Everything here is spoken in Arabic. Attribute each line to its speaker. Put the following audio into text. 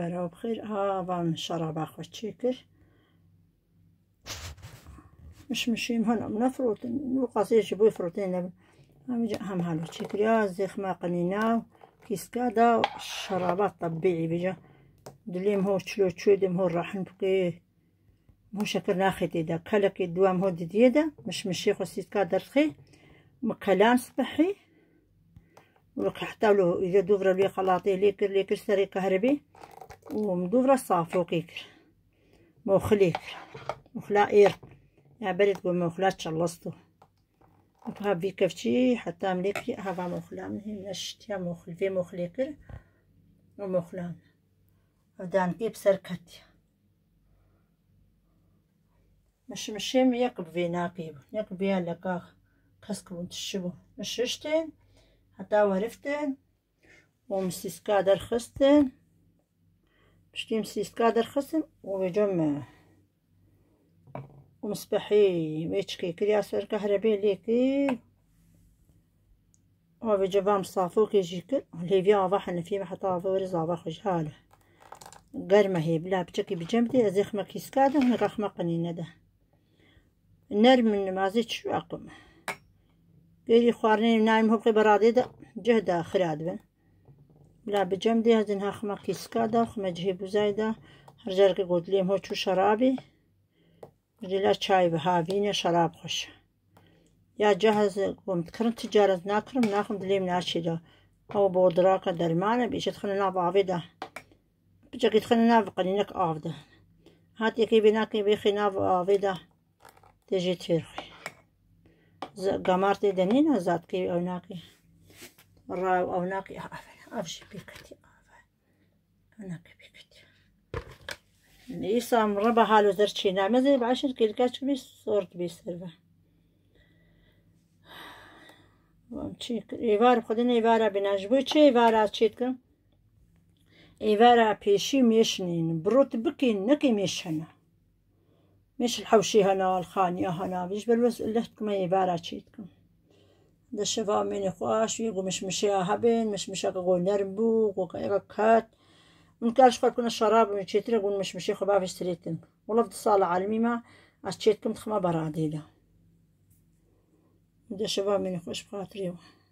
Speaker 1: راهو بخير ها ان شاء اخو تشيكر شيكل مش مشيم هنا من فروت وقصير شبوي فروتين هم جا هم هالو يا زيخ ما كيسكا دا شرابات طبيعي بجا دليم هو تشلو تشودم هو راح نبقي مو شكل ناخد يدا كلك الدوام هو ديدا دي مش مشيخ وسيسكادا رخي مكلام صبحي ولك حتى لو اذا دوفر لي خلاطي ليكر ليكر سري كهربي ومدوفرة صافوقيك موخليك موخلا اير يا بريد تقول موخلا تشلصتو وتهبي كفتي حتى مليك هذا موخلا من هنا شتيا موخل في موخليك وموخلا ودان كي بسركتي مش مشيم يقب في ناقيب يقب يا لكاخ كسكون تشبو مششتين حتى ورفتين ومسيسكا درخستن باش يمسي يستقاد خصم ويجمع ومصبحي بيتشكي كرياسر كهربي ليكي وبيجيبها مصافو كيجي كل واضح ان في محطة فوريز واخرج هاله قرمة هي بلا بتكي بجمدي ازيخ ما كيسكاد هنا رخمة قنينة ده النار من ما زيت شو اقوم قيلي خوارني نايم هو برادي ده جهدا خراد بن بلعب دي هذين ها خما كيسكادا خما جهيبو زايدة هرجرقي قلت چو شرابی شرابي چای شای بهافینیا شراب خوش یا یا جهز کرن تجارت نکرم نخم دلیم ناشی دا او بودراکا بچه بيش تخلنا بعفيدا بجاكي تخلنا بقنينك عافدا هاتي كي بناكي بيخينا بعفيدا تجي تفيرخي قمارتي دنينا زاد كي او ناکی راو مرة أوناقي أفن أفشي بيكتي أفن أوناقي بيكتي إيسا مربا هالو زرشي نعمزي بعشر كيلكاش بيس صورت بيس سربا وامشي إيفار بخدنا إيفارا بناجبو چه إيفارا چيت كم إيفارا بيشي ميشنين بروت بكين نكي ميشنا مش الحوشي هنا والخانية هنا بيش بلوز اللي تكما إيفارا چيت دشفا من خواش ويقو مشمشيا هبين مشمشيا قو نربو قو قيركات من كاش قد كنا الشراب من تشيتري قو مشمشيا خبا في ستريتن ولفظ صالة عالمي ما أشتيتكم تخما براديلا دشفا من خواش بخاطريوه